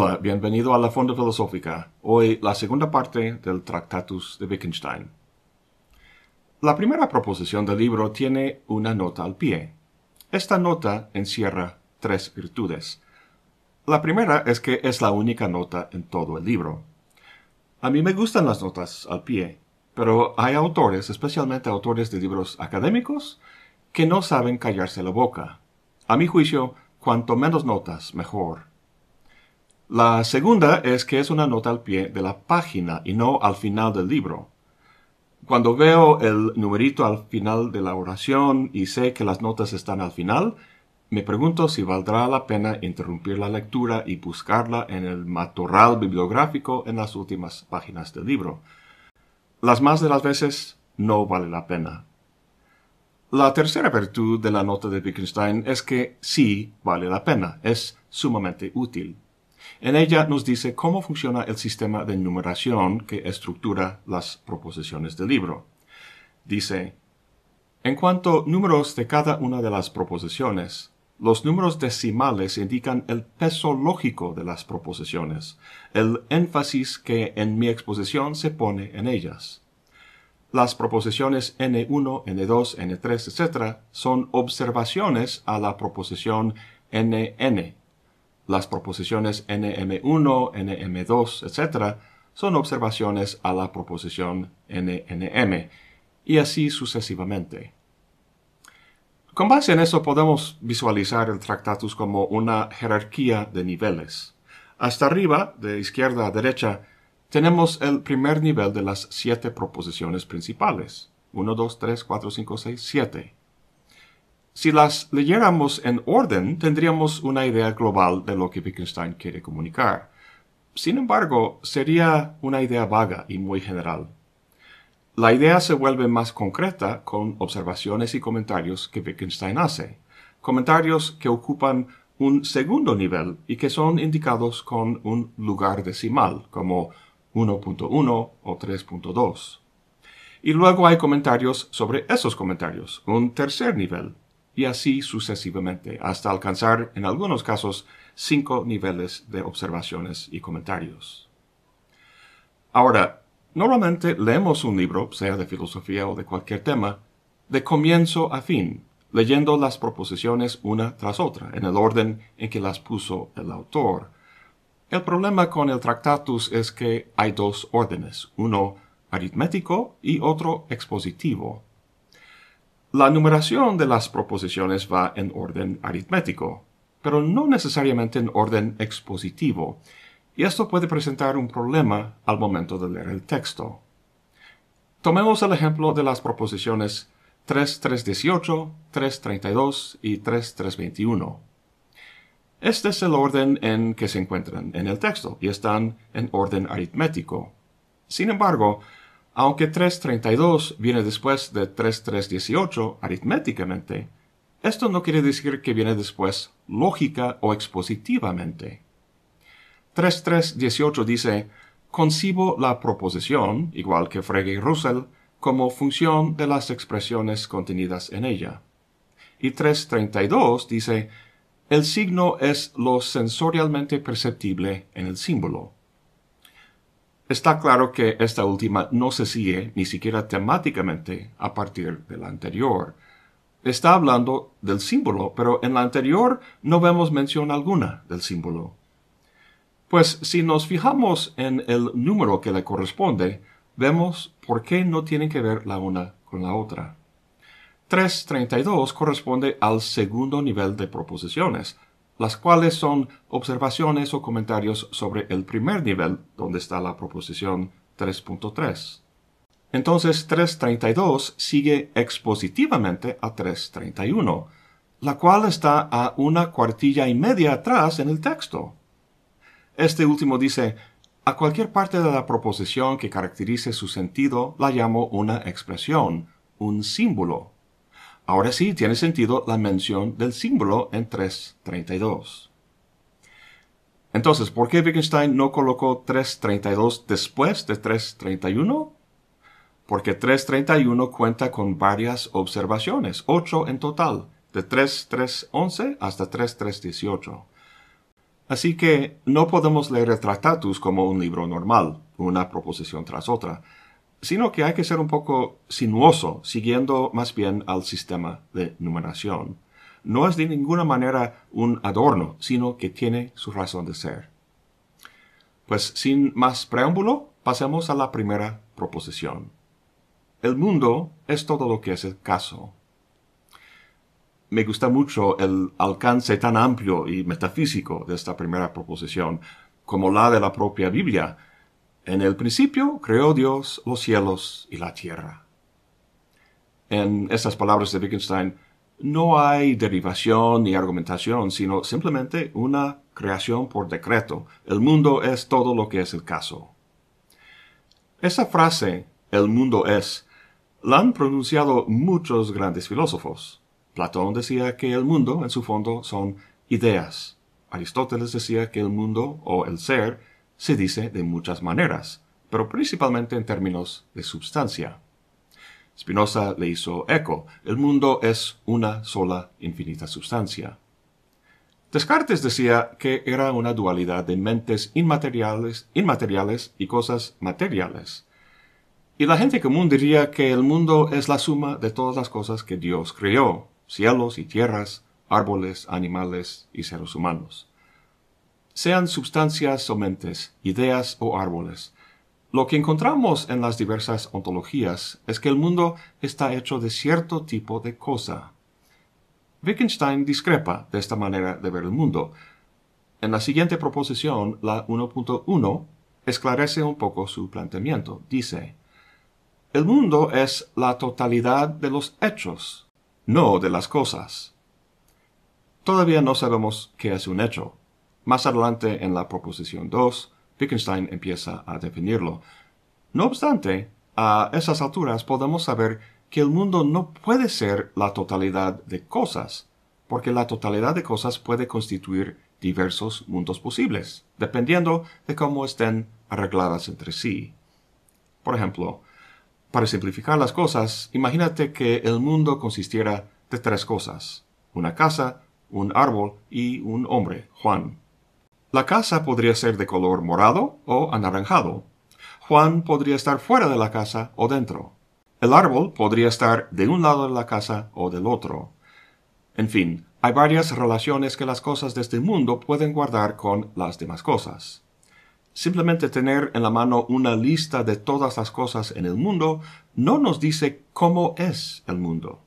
Hola, bienvenido a la Fonda Filosófica. Hoy la segunda parte del Tractatus de Wittgenstein. La primera proposición del libro tiene una nota al pie. Esta nota encierra tres virtudes. La primera es que es la única nota en todo el libro. A mí me gustan las notas al pie, pero hay autores, especialmente autores de libros académicos, que no saben callarse la boca. A mi juicio, cuanto menos notas, mejor. La segunda es que es una nota al pie de la página y no al final del libro. Cuando veo el numerito al final de la oración y sé que las notas están al final, me pregunto si valdrá la pena interrumpir la lectura y buscarla en el matorral bibliográfico en las últimas páginas del libro. Las más de las veces no vale la pena. La tercera virtud de la nota de Wittgenstein es que sí vale la pena, es sumamente útil. En ella nos dice cómo funciona el sistema de numeración que estructura las proposiciones del libro. Dice, en cuanto números de cada una de las proposiciones, los números decimales indican el peso lógico de las proposiciones, el énfasis que en mi exposición se pone en ellas. Las proposiciones N1, N2, N3, etc. son observaciones a la proposición NN, las proposiciones NM1, NM2, etc. son observaciones a la proposición NNM, y así sucesivamente. Con base en eso podemos visualizar el Tractatus como una jerarquía de niveles. Hasta arriba, de izquierda a derecha, tenemos el primer nivel de las siete proposiciones principales. 1, 2, 3, 4, 5, 6, 7. Si las leyéramos en orden, tendríamos una idea global de lo que Wittgenstein quiere comunicar. Sin embargo, sería una idea vaga y muy general. La idea se vuelve más concreta con observaciones y comentarios que Wittgenstein hace, comentarios que ocupan un segundo nivel y que son indicados con un lugar decimal, como 1.1 o 3.2. Y luego hay comentarios sobre esos comentarios, un tercer nivel, y así sucesivamente, hasta alcanzar en algunos casos cinco niveles de observaciones y comentarios. Ahora, normalmente leemos un libro, sea de filosofía o de cualquier tema, de comienzo a fin, leyendo las proposiciones una tras otra, en el orden en que las puso el autor. El problema con el Tractatus es que hay dos órdenes, uno aritmético y otro expositivo. La numeración de las proposiciones va en orden aritmético, pero no necesariamente en orden expositivo, y esto puede presentar un problema al momento de leer el texto. Tomemos el ejemplo de las proposiciones 3318, 332 y 3321. Este es el orden en que se encuentran en el texto y están en orden aritmético. Sin embargo, aunque 332 viene después de 3318 aritméticamente, esto no quiere decir que viene después lógica o expositivamente. 3318 dice, concibo la proposición, igual que Frege y Russell, como función de las expresiones contenidas en ella. Y 332 dice, el signo es lo sensorialmente perceptible en el símbolo. Está claro que esta última no se sigue ni siquiera temáticamente a partir de la anterior. Está hablando del símbolo, pero en la anterior no vemos mención alguna del símbolo. Pues si nos fijamos en el número que le corresponde, vemos por qué no tienen que ver la una con la otra. 332 corresponde al segundo nivel de proposiciones, las cuales son observaciones o comentarios sobre el primer nivel, donde está la proposición 3.3. Entonces 3.32 sigue expositivamente a 3.31, la cual está a una cuartilla y media atrás en el texto. Este último dice, a cualquier parte de la proposición que caracterice su sentido la llamo una expresión, un símbolo. Ahora sí tiene sentido la mención del símbolo en 332. Entonces, ¿por qué Wittgenstein no colocó 332 después de 331? Porque 331 cuenta con varias observaciones, 8 en total, de 3311 hasta 3318. Así que no podemos leer el Tractatus como un libro normal, una proposición tras otra sino que hay que ser un poco sinuoso siguiendo más bien al sistema de numeración. No es de ninguna manera un adorno, sino que tiene su razón de ser. Pues sin más preámbulo, pasemos a la primera proposición. El mundo es todo lo que es el caso. Me gusta mucho el alcance tan amplio y metafísico de esta primera proposición, como la de la propia Biblia, en el principio creó Dios los cielos y la tierra. En estas palabras de Wittgenstein no hay derivación ni argumentación, sino simplemente una creación por decreto. El mundo es todo lo que es el caso. Esa frase, el mundo es, la han pronunciado muchos grandes filósofos. Platón decía que el mundo, en su fondo, son ideas. Aristóteles decía que el mundo, o el ser, se dice de muchas maneras, pero principalmente en términos de substancia. Spinoza le hizo eco, el mundo es una sola infinita sustancia. Descartes decía que era una dualidad de mentes inmateriales, inmateriales y cosas materiales. Y la gente común diría que el mundo es la suma de todas las cosas que Dios creó, cielos y tierras, árboles, animales y seres humanos sean substancias o mentes, ideas o árboles. Lo que encontramos en las diversas ontologías es que el mundo está hecho de cierto tipo de cosa. Wittgenstein discrepa de esta manera de ver el mundo. En la siguiente proposición, la 1.1, esclarece un poco su planteamiento. Dice, el mundo es la totalidad de los hechos, no de las cosas. Todavía no sabemos qué es un hecho, más adelante en la proposición 2, Wittgenstein empieza a definirlo. No obstante, a esas alturas podemos saber que el mundo no puede ser la totalidad de cosas, porque la totalidad de cosas puede constituir diversos mundos posibles, dependiendo de cómo estén arregladas entre sí. Por ejemplo, para simplificar las cosas, imagínate que el mundo consistiera de tres cosas, una casa, un árbol y un hombre, Juan. La casa podría ser de color morado o anaranjado. Juan podría estar fuera de la casa o dentro. El árbol podría estar de un lado de la casa o del otro. En fin, hay varias relaciones que las cosas de este mundo pueden guardar con las demás cosas. Simplemente tener en la mano una lista de todas las cosas en el mundo no nos dice cómo es el mundo.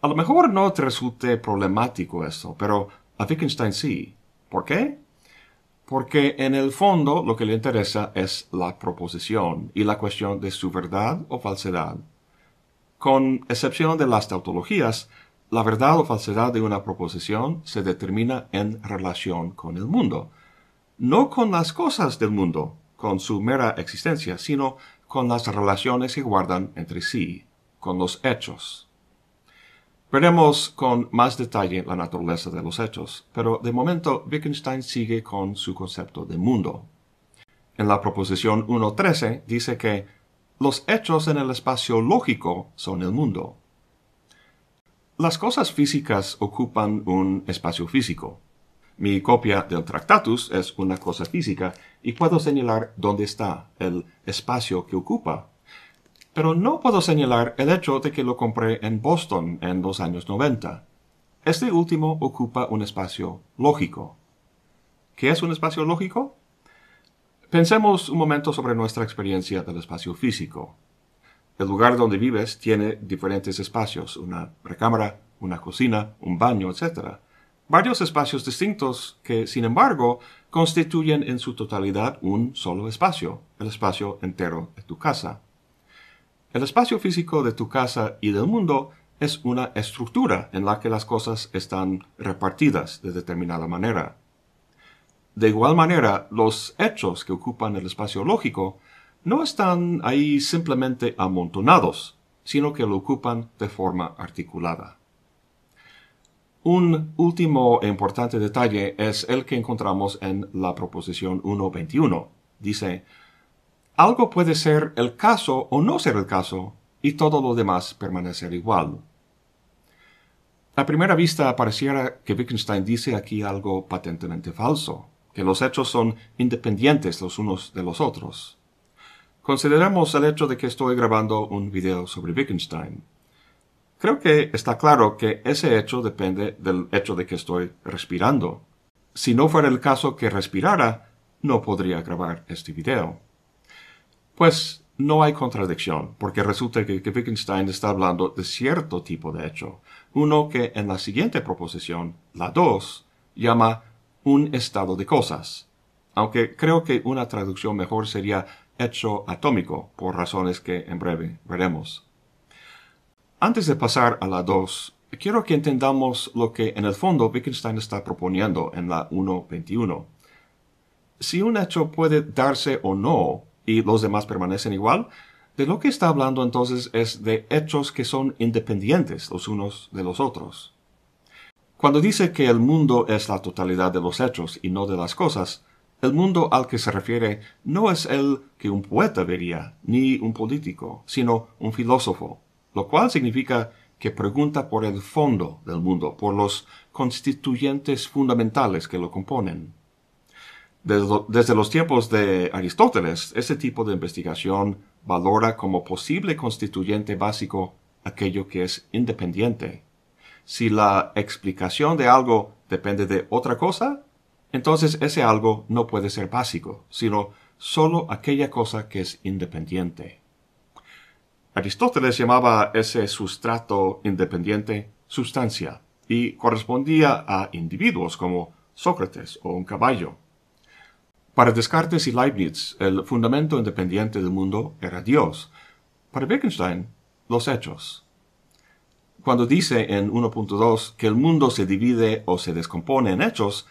A lo mejor no te resulte problemático eso, pero a Wittgenstein sí. ¿Por qué? Porque en el fondo lo que le interesa es la proposición y la cuestión de su verdad o falsedad. Con excepción de las tautologías, la verdad o falsedad de una proposición se determina en relación con el mundo, no con las cosas del mundo, con su mera existencia, sino con las relaciones que guardan entre sí, con los hechos. Veremos con más detalle la naturaleza de los hechos, pero de momento Wittgenstein sigue con su concepto de mundo. En la proposición 1.13 dice que los hechos en el espacio lógico son el mundo. Las cosas físicas ocupan un espacio físico. Mi copia del Tractatus es una cosa física y puedo señalar dónde está el espacio que ocupa pero no puedo señalar el hecho de que lo compré en Boston en los años 90. Este último ocupa un espacio lógico. ¿Qué es un espacio lógico? Pensemos un momento sobre nuestra experiencia del espacio físico. El lugar donde vives tiene diferentes espacios, una recámara, una cocina, un baño, etc. Varios espacios distintos que, sin embargo, constituyen en su totalidad un solo espacio, el espacio entero de tu casa. El espacio físico de tu casa y del mundo es una estructura en la que las cosas están repartidas de determinada manera. De igual manera, los hechos que ocupan el espacio lógico no están ahí simplemente amontonados, sino que lo ocupan de forma articulada. Un último e importante detalle es el que encontramos en la proposición 1.21. Dice, algo puede ser el caso o no ser el caso, y todo lo demás permanecer igual. A primera vista pareciera que Wittgenstein dice aquí algo patentemente falso, que los hechos son independientes los unos de los otros. Consideremos el hecho de que estoy grabando un video sobre Wittgenstein. Creo que está claro que ese hecho depende del hecho de que estoy respirando. Si no fuera el caso que respirara, no podría grabar este video. Pues no hay contradicción, porque resulta que, Wittgenstein está hablando de cierto tipo de hecho, uno que en la siguiente proposición, la 2, llama un estado de cosas, aunque creo que una traducción mejor sería hecho atómico, por razones que en breve veremos. Antes de pasar a la 2, quiero que entendamos lo que en el fondo Wittgenstein está proponiendo en la 1.21. Si un hecho puede darse o no y los demás permanecen igual, de lo que está hablando entonces es de hechos que son independientes los unos de los otros. Cuando dice que el mundo es la totalidad de los hechos y no de las cosas, el mundo al que se refiere no es el que un poeta vería, ni un político, sino un filósofo, lo cual significa que pregunta por el fondo del mundo, por los constituyentes fundamentales que lo componen. Desde, los tiempos de Aristóteles, ese tipo de investigación valora como posible constituyente básico aquello que es independiente. Si la explicación de algo depende de otra cosa, entonces ese algo no puede ser básico, sino solo aquella cosa que es independiente. Aristóteles llamaba ese sustrato independiente sustancia y correspondía a individuos como Sócrates o un caballo. Para Descartes y Leibniz, el fundamento independiente del mundo era Dios. Para Wittgenstein, los hechos. Cuando dice en 1.2 que el mundo se divide o se descompone en hechos,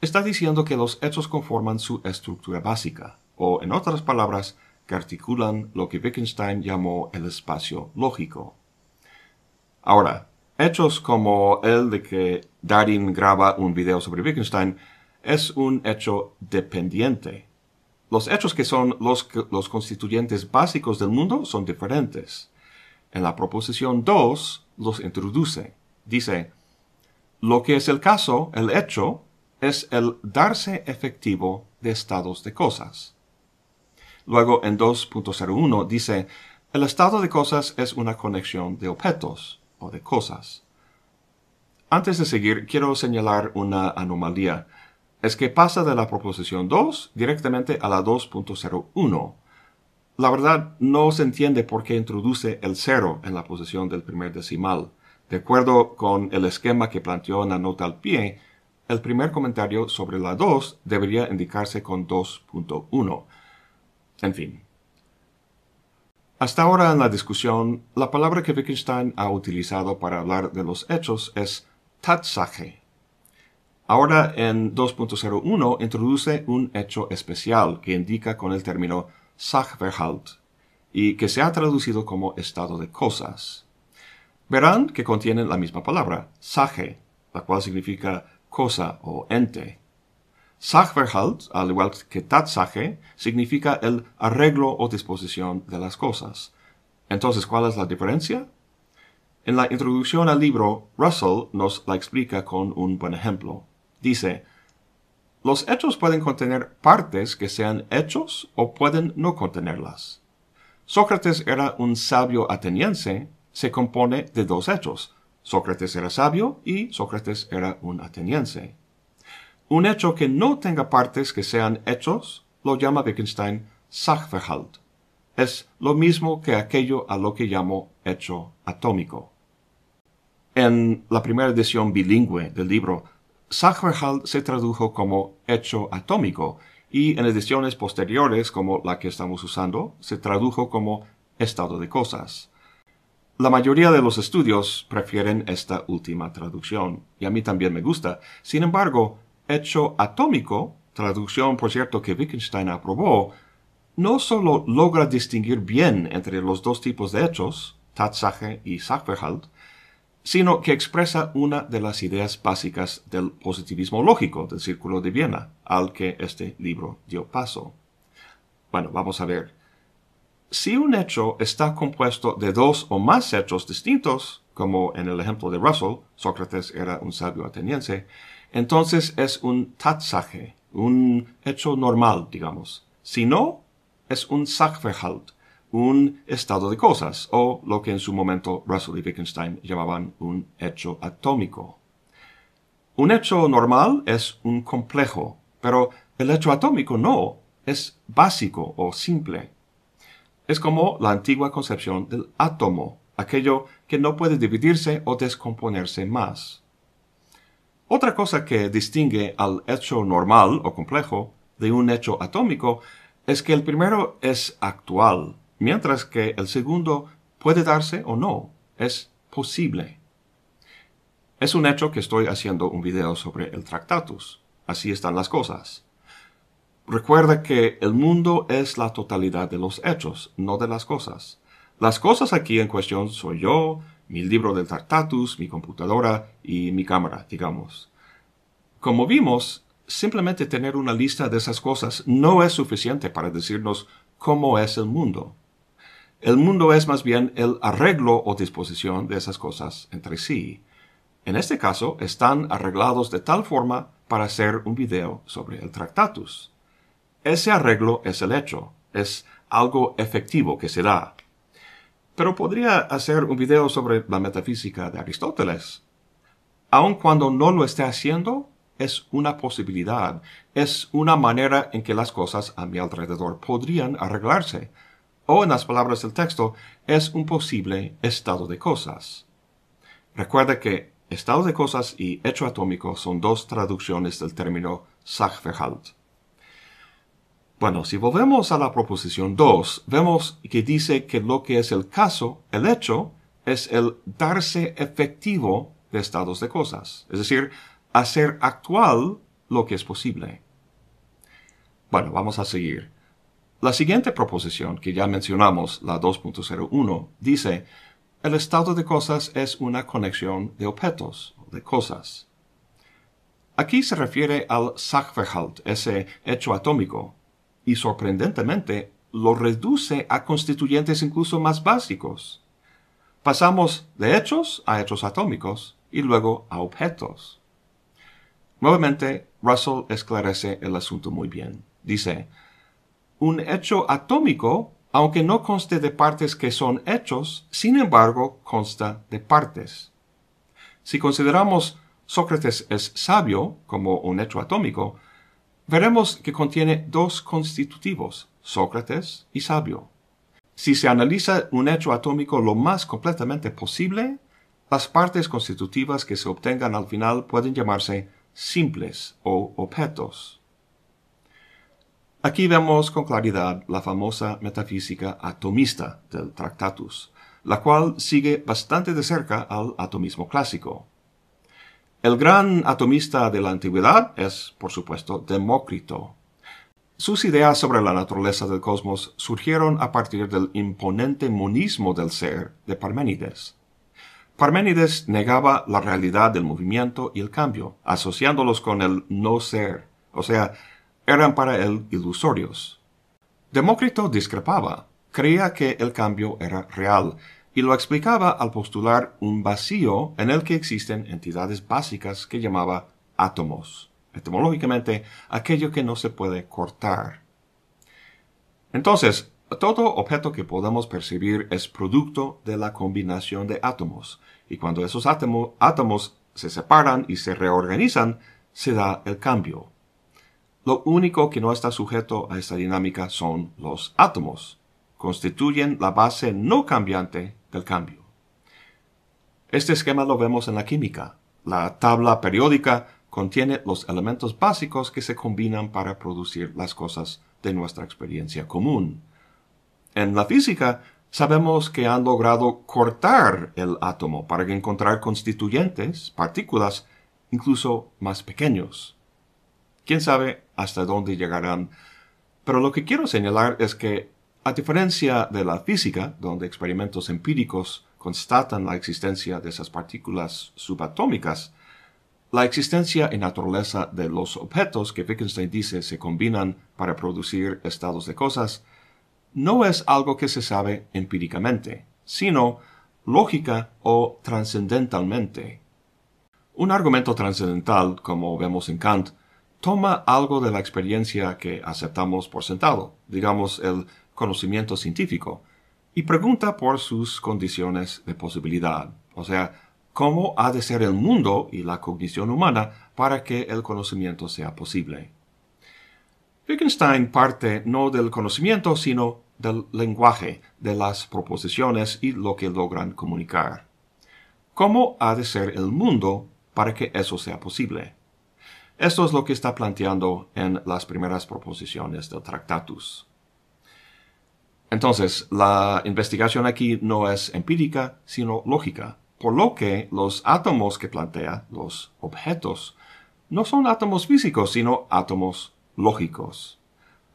está diciendo que los hechos conforman su estructura básica, o en otras palabras, que articulan lo que Wittgenstein llamó el espacio lógico. Ahora, hechos como el de que Darin graba un video sobre Wittgenstein es un hecho dependiente. Los hechos que son los, constituyentes básicos del mundo son diferentes. En la proposición 2 los introduce. Dice, lo que es el caso, el hecho, es el darse efectivo de estados de cosas. Luego en 2.01 dice, el estado de cosas es una conexión de objetos o de cosas. Antes de seguir, quiero señalar una anomalía es que pasa de la proposición 2 directamente a la 2.01. La verdad, no se entiende por qué introduce el 0 en la posición del primer decimal. De acuerdo con el esquema que planteó en la nota al pie, el primer comentario sobre la 2 debería indicarse con 2.1. En fin. Hasta ahora en la discusión, la palabra que Wittgenstein ha utilizado para hablar de los hechos es tatsache, Ahora en 2.01 introduce un hecho especial que indica con el término Sachverhalt y que se ha traducido como estado de cosas. Verán que contienen la misma palabra, Sache, la cual significa cosa o ente. Sachverhalt, al igual que Tatsache, significa el arreglo o disposición de las cosas. Entonces, ¿cuál es la diferencia? En la introducción al libro, Russell nos la explica con un buen ejemplo dice, los hechos pueden contener partes que sean hechos o pueden no contenerlas. Sócrates era un sabio ateniense, se compone de dos hechos. Sócrates era sabio y Sócrates era un ateniense. Un hecho que no tenga partes que sean hechos lo llama Wittgenstein Sachverhalt. Es lo mismo que aquello a lo que llamo hecho atómico. En la primera edición bilingüe del libro Sachverhalt se tradujo como hecho atómico y en ediciones posteriores como la que estamos usando se tradujo como estado de cosas. La mayoría de los estudios prefieren esta última traducción y a mí también me gusta. Sin embargo, hecho atómico, traducción por cierto que Wittgenstein aprobó, no solo logra distinguir bien entre los dos tipos de hechos, Tatsache y Sachverhalt, sino que expresa una de las ideas básicas del positivismo lógico del Círculo de Viena, al que este libro dio paso. Bueno, vamos a ver. Si un hecho está compuesto de dos o más hechos distintos, como en el ejemplo de Russell, Sócrates era un sabio ateniense, entonces es un tatsache, un hecho normal, digamos. Si no, es un sachverhalt, un estado de cosas, o lo que en su momento Russell y Wittgenstein llamaban un hecho atómico. Un hecho normal es un complejo, pero el hecho atómico no, es básico o simple. Es como la antigua concepción del átomo, aquello que no puede dividirse o descomponerse más. Otra cosa que distingue al hecho normal o complejo de un hecho atómico es que el primero es actual, mientras que el segundo puede darse o no, es posible. Es un hecho que estoy haciendo un video sobre el Tractatus. Así están las cosas. Recuerda que el mundo es la totalidad de los hechos, no de las cosas. Las cosas aquí en cuestión soy yo, mi libro del Tractatus, mi computadora y mi cámara, digamos. Como vimos, simplemente tener una lista de esas cosas no es suficiente para decirnos cómo es el mundo. El mundo es más bien el arreglo o disposición de esas cosas entre sí. En este caso, están arreglados de tal forma para hacer un video sobre el Tractatus. Ese arreglo es el hecho, es algo efectivo que se da. Pero podría hacer un video sobre la metafísica de Aristóteles. Aun cuando no lo esté haciendo, es una posibilidad, es una manera en que las cosas a mi alrededor podrían arreglarse, o en las palabras del texto, es un posible estado de cosas. Recuerda que estado de cosas y hecho atómico son dos traducciones del término Sachverhalt. Bueno, si volvemos a la proposición 2, vemos que dice que lo que es el caso, el hecho, es el darse efectivo de estados de cosas, es decir, hacer actual lo que es posible. Bueno, vamos a seguir. La siguiente proposición, que ya mencionamos, la 2.01, dice, el estado de cosas es una conexión de objetos, de cosas. Aquí se refiere al Sachverhalt, ese hecho atómico, y sorprendentemente lo reduce a constituyentes incluso más básicos. Pasamos de hechos a hechos atómicos y luego a objetos. Nuevamente, Russell esclarece el asunto muy bien. Dice, un hecho atómico, aunque no conste de partes que son hechos, sin embargo consta de partes. Si consideramos Sócrates es sabio como un hecho atómico, veremos que contiene dos constitutivos, Sócrates y sabio. Si se analiza un hecho atómico lo más completamente posible, las partes constitutivas que se obtengan al final pueden llamarse simples o objetos. Aquí vemos con claridad la famosa metafísica atomista del Tractatus, la cual sigue bastante de cerca al atomismo clásico. El gran atomista de la antigüedad es, por supuesto, Demócrito. Sus ideas sobre la naturaleza del cosmos surgieron a partir del imponente monismo del ser de Parménides. Parménides negaba la realidad del movimiento y el cambio, asociándolos con el no ser, o sea, eran para él ilusorios. Demócrito discrepaba, creía que el cambio era real, y lo explicaba al postular un vacío en el que existen entidades básicas que llamaba átomos, etimológicamente aquello que no se puede cortar. Entonces, todo objeto que podamos percibir es producto de la combinación de átomos, y cuando esos átomos se separan y se reorganizan, se da el cambio. Lo único que no está sujeto a esta dinámica son los átomos. Constituyen la base no cambiante del cambio. Este esquema lo vemos en la química. La tabla periódica contiene los elementos básicos que se combinan para producir las cosas de nuestra experiencia común. En la física, sabemos que han logrado cortar el átomo para encontrar constituyentes, partículas, incluso más pequeños. ¿Quién sabe hasta dónde llegarán. Pero lo que quiero señalar es que, a diferencia de la física, donde experimentos empíricos constatan la existencia de esas partículas subatómicas, la existencia y naturaleza de los objetos que Wittgenstein dice se combinan para producir estados de cosas no es algo que se sabe empíricamente, sino lógica o trascendentalmente. Un argumento trascendental, como vemos en Kant, toma algo de la experiencia que aceptamos por sentado, digamos el conocimiento científico, y pregunta por sus condiciones de posibilidad, o sea, cómo ha de ser el mundo y la cognición humana para que el conocimiento sea posible. Wittgenstein parte no del conocimiento, sino del lenguaje, de las proposiciones y lo que logran comunicar. ¿Cómo ha de ser el mundo para que eso sea posible? Esto es lo que está planteando en las primeras proposiciones del Tractatus. Entonces, la investigación aquí no es empírica, sino lógica, por lo que los átomos que plantea, los objetos, no son átomos físicos, sino átomos lógicos.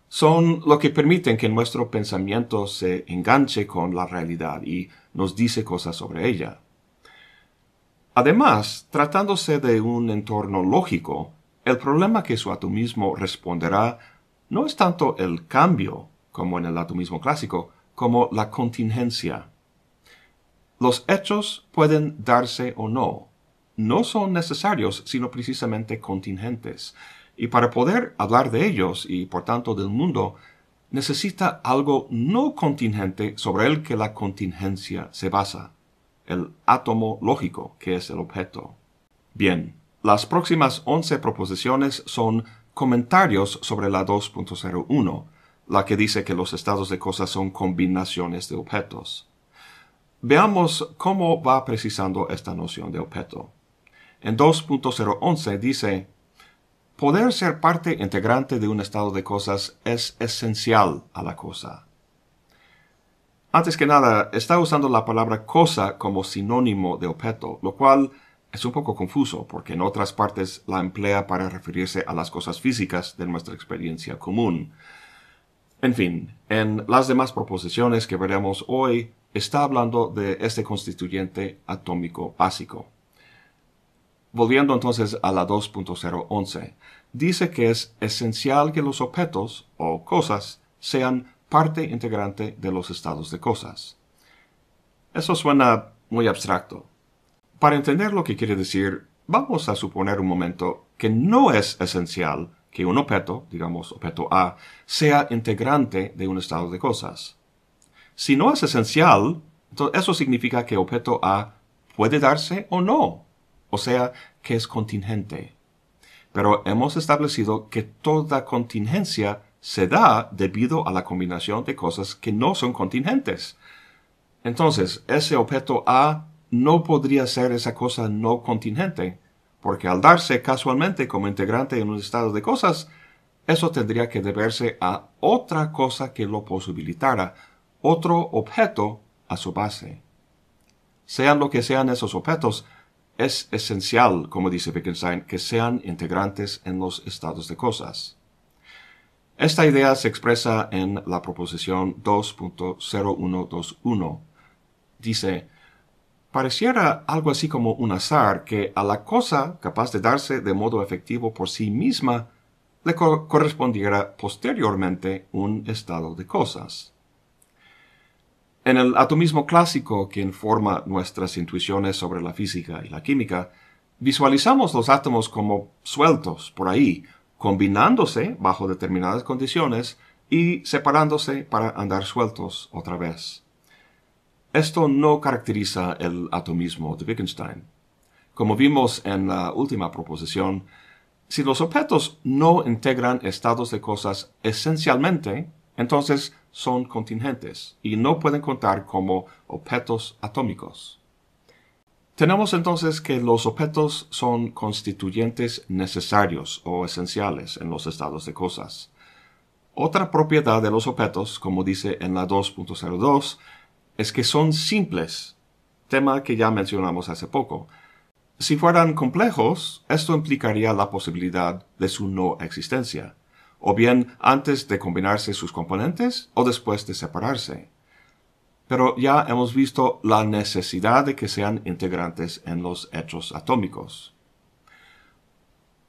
Son lo que permiten que nuestro pensamiento se enganche con la realidad y nos dice cosas sobre ella. Además, tratándose de un entorno lógico, el problema que su atomismo responderá no es tanto el cambio, como en el atomismo clásico, como la contingencia. Los hechos pueden darse o no. No son necesarios, sino precisamente contingentes. Y para poder hablar de ellos y por tanto del mundo, necesita algo no contingente sobre el que la contingencia se basa, el átomo lógico, que es el objeto. Bien, las próximas 11 proposiciones son comentarios sobre la 2.01, la que dice que los estados de cosas son combinaciones de objetos. Veamos cómo va precisando esta noción de objeto. En 2.011 dice, poder ser parte integrante de un estado de cosas es esencial a la cosa. Antes que nada, está usando la palabra cosa como sinónimo de objeto, lo cual es un poco confuso porque en otras partes la emplea para referirse a las cosas físicas de nuestra experiencia común. En fin, en las demás proposiciones que veremos hoy, está hablando de este constituyente atómico básico. Volviendo entonces a la 2.011, dice que es esencial que los objetos o cosas sean parte integrante de los estados de cosas. Eso suena muy abstracto, para entender lo que quiere decir, vamos a suponer un momento que no es esencial que un objeto, digamos objeto A, sea integrante de un estado de cosas. Si no es esencial, entonces eso significa que objeto A puede darse o no, o sea, que es contingente. Pero hemos establecido que toda contingencia se da debido a la combinación de cosas que no son contingentes. Entonces, ese objeto A no podría ser esa cosa no contingente, porque al darse casualmente como integrante en un estado de cosas, eso tendría que deberse a otra cosa que lo posibilitara, otro objeto a su base. Sean lo que sean esos objetos, es esencial, como dice Wittgenstein, que sean integrantes en los estados de cosas. Esta idea se expresa en la proposición 2.0121. Dice, Pareciera algo así como un azar que a la cosa capaz de darse de modo efectivo por sí misma le correspondiera posteriormente un estado de cosas. En el atomismo clásico que informa nuestras intuiciones sobre la física y la química, visualizamos los átomos como sueltos por ahí, combinándose bajo determinadas condiciones y separándose para andar sueltos otra vez. Esto no caracteriza el atomismo de Wittgenstein. Como vimos en la última proposición, si los objetos no integran estados de cosas esencialmente, entonces son contingentes y no pueden contar como objetos atómicos. Tenemos entonces que los objetos son constituyentes necesarios o esenciales en los estados de cosas. Otra propiedad de los objetos, como dice en la 2.02, es que son simples, tema que ya mencionamos hace poco. Si fueran complejos, esto implicaría la posibilidad de su no existencia, o bien antes de combinarse sus componentes o después de separarse. Pero ya hemos visto la necesidad de que sean integrantes en los hechos atómicos.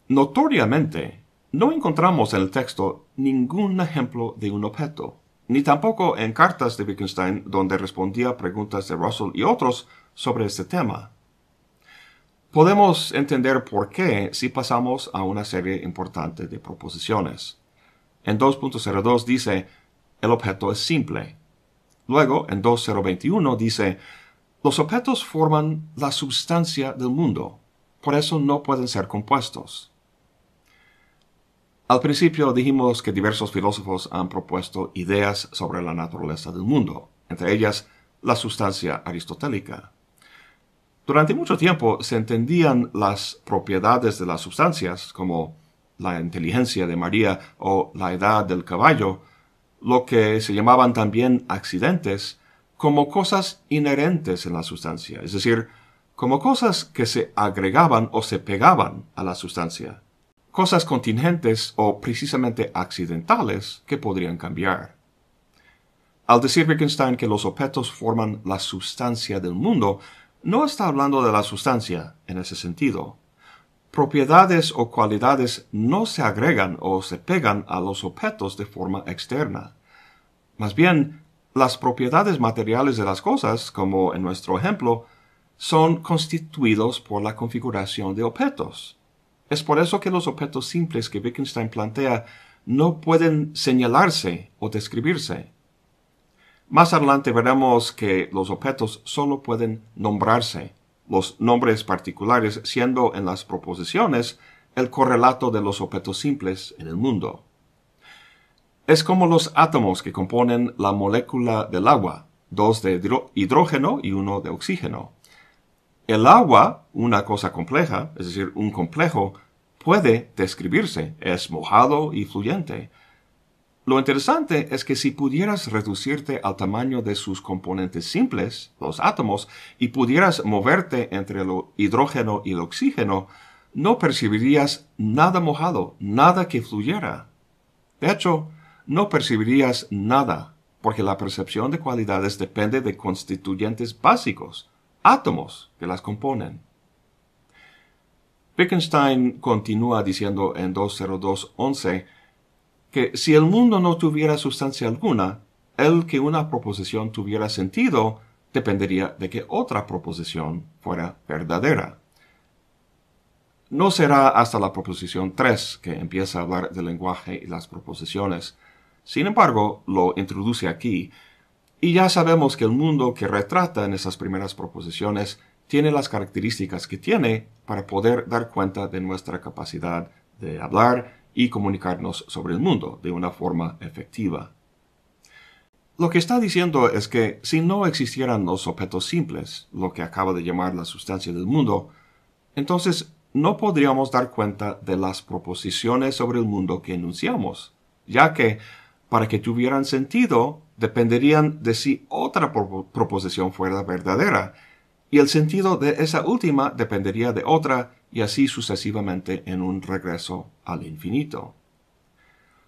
Notoriamente, no encontramos en el texto ningún ejemplo de un objeto ni tampoco en cartas de Wittgenstein donde respondía preguntas de Russell y otros sobre este tema. Podemos entender por qué si pasamos a una serie importante de proposiciones. En 2.02 dice, el objeto es simple. Luego, en 2.021 dice, los objetos forman la substancia del mundo, por eso no pueden ser compuestos. Al principio dijimos que diversos filósofos han propuesto ideas sobre la naturaleza del mundo, entre ellas la sustancia aristotélica. Durante mucho tiempo se entendían las propiedades de las sustancias, como la inteligencia de María o la edad del caballo, lo que se llamaban también accidentes, como cosas inherentes en la sustancia, es decir, como cosas que se agregaban o se pegaban a la sustancia cosas contingentes o precisamente accidentales que podrían cambiar. Al decir Wittgenstein que los objetos forman la sustancia del mundo, no está hablando de la sustancia en ese sentido. Propiedades o cualidades no se agregan o se pegan a los objetos de forma externa. Más bien, las propiedades materiales de las cosas, como en nuestro ejemplo, son constituidos por la configuración de objetos, es por eso que los objetos simples que Wittgenstein plantea no pueden señalarse o describirse. Más adelante veremos que los objetos solo pueden nombrarse, los nombres particulares siendo en las proposiciones el correlato de los objetos simples en el mundo. Es como los átomos que componen la molécula del agua, dos de hidrógeno y uno de oxígeno. El agua, una cosa compleja, es decir, un complejo, puede describirse, es mojado y fluyente. Lo interesante es que si pudieras reducirte al tamaño de sus componentes simples, los átomos, y pudieras moverte entre el hidrógeno y el oxígeno, no percibirías nada mojado, nada que fluyera. De hecho, no percibirías nada, porque la percepción de cualidades depende de constituyentes básicos, átomos que las componen. Wittgenstein continúa diciendo en 202.11 que si el mundo no tuviera sustancia alguna, el que una proposición tuviera sentido dependería de que otra proposición fuera verdadera. No será hasta la proposición 3 que empieza a hablar del lenguaje y las proposiciones. Sin embargo, lo introduce aquí y ya sabemos que el mundo que retrata en esas primeras proposiciones tiene las características que tiene para poder dar cuenta de nuestra capacidad de hablar y comunicarnos sobre el mundo de una forma efectiva. Lo que está diciendo es que si no existieran los objetos simples, lo que acaba de llamar la sustancia del mundo, entonces no podríamos dar cuenta de las proposiciones sobre el mundo que enunciamos, ya que para que tuvieran sentido dependerían de si otra proposición fuera verdadera, y el sentido de esa última dependería de otra, y así sucesivamente en un regreso al infinito.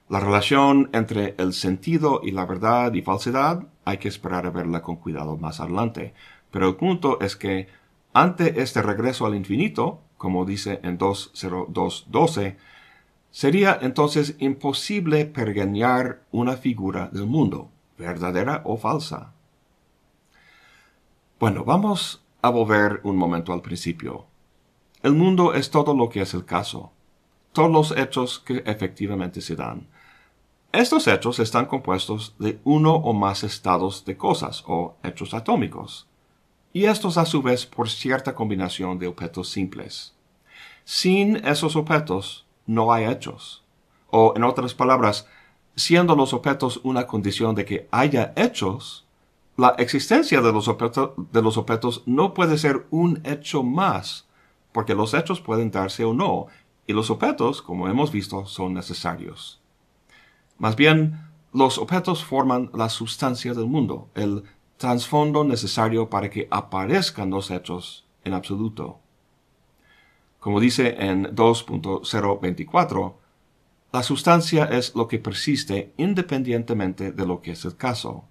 La relación entre el sentido y la verdad y falsedad hay que esperar a verla con cuidado más adelante, pero el punto es que ante este regreso al infinito, como dice en 20212, sería entonces imposible pergeñar una figura del mundo verdadera o falsa. Bueno, vamos a volver un momento al principio. El mundo es todo lo que es el caso, todos los hechos que efectivamente se dan. Estos hechos están compuestos de uno o más estados de cosas o hechos atómicos, y estos a su vez por cierta combinación de objetos simples. Sin esos objetos no hay hechos, o en otras palabras, siendo los objetos una condición de que haya hechos, la existencia de los, objetos, de los no puede ser un hecho más, porque los hechos pueden darse o no, y los objetos, como hemos visto, son necesarios. Más bien, los objetos forman la sustancia del mundo, el trasfondo necesario para que aparezcan los hechos en absoluto. Como dice en 2.024, la sustancia es lo que persiste independientemente de lo que es el caso.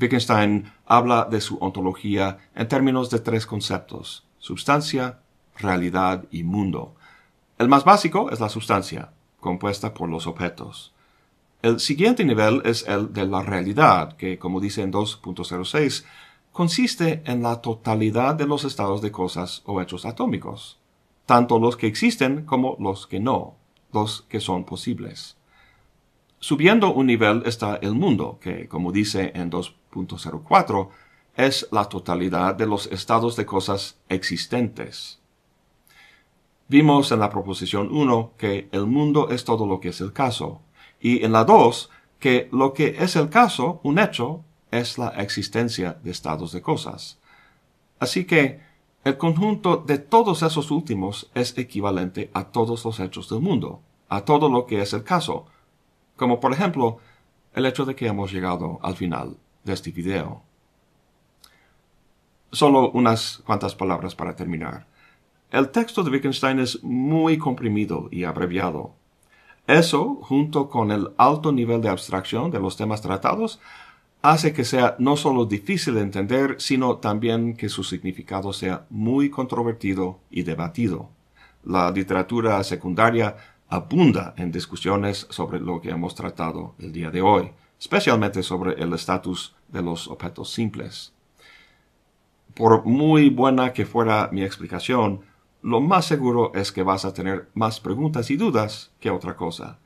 Wittgenstein habla de su ontología en términos de tres conceptos, sustancia, realidad y mundo. El más básico es la sustancia, compuesta por los objetos. El siguiente nivel es el de la realidad, que, como dice en 2.06, consiste en la totalidad de los estados de cosas o hechos atómicos, tanto los que existen como los que no los que son posibles. Subiendo un nivel está el mundo, que, como dice en 2.04, es la totalidad de los estados de cosas existentes. Vimos en la proposición 1 que el mundo es todo lo que es el caso, y en la 2 que lo que es el caso, un hecho, es la existencia de estados de cosas. Así que el conjunto de todos esos últimos es equivalente a todos los hechos del mundo, a todo lo que es el caso, como por ejemplo el hecho de que hemos llegado al final de este video. Solo unas cuantas palabras para terminar. El texto de Wittgenstein es muy comprimido y abreviado. Eso, junto con el alto nivel de abstracción de los temas tratados, hace que sea no solo difícil de entender, sino también que su significado sea muy controvertido y debatido. La literatura secundaria abunda en discusiones sobre lo que hemos tratado el día de hoy, especialmente sobre el estatus de los objetos simples. Por muy buena que fuera mi explicación, lo más seguro es que vas a tener más preguntas y dudas que otra cosa.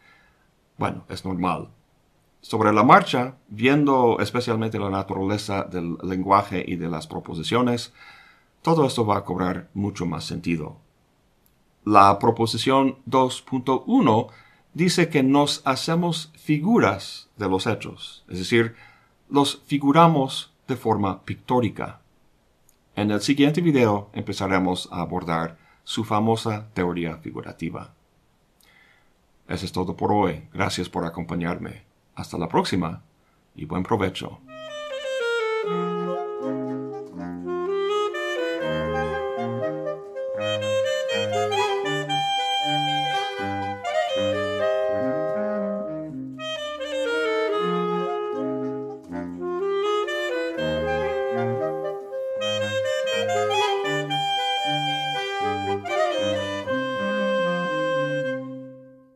Bueno, es normal sobre la marcha, viendo especialmente la naturaleza del lenguaje y de las proposiciones, todo esto va a cobrar mucho más sentido. La proposición 2.1 dice que nos hacemos figuras de los hechos, es decir, los figuramos de forma pictórica. En el siguiente video empezaremos a abordar su famosa teoría figurativa. Eso es todo por hoy. Gracias por acompañarme. Hasta la próxima y buen provecho.